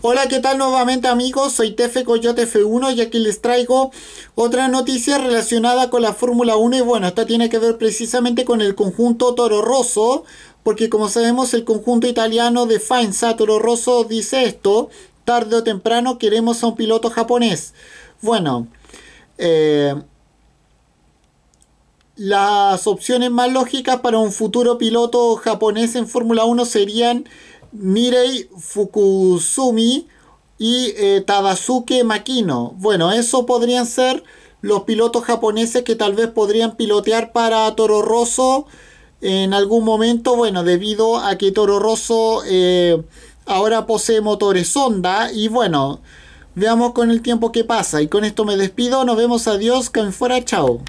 Hola, ¿qué tal nuevamente amigos? Soy Tefe Coyote F1 y aquí les traigo otra noticia relacionada con la Fórmula 1 y bueno, esta tiene que ver precisamente con el conjunto Toro Rosso, porque como sabemos el conjunto italiano de Faenza Toro Rosso dice esto, tarde o temprano queremos a un piloto japonés. Bueno, eh, las opciones más lógicas para un futuro piloto japonés en Fórmula 1 serían Mirei Fukusumi y eh, Tadasuke Makino. Bueno, eso podrían ser los pilotos japoneses que tal vez podrían pilotear para Toro Rosso en algún momento. Bueno, debido a que Toro Rosso eh, ahora posee motores sonda. Y bueno, veamos con el tiempo que pasa. Y con esto me despido. Nos vemos. Adiós. Que fuera. Chao.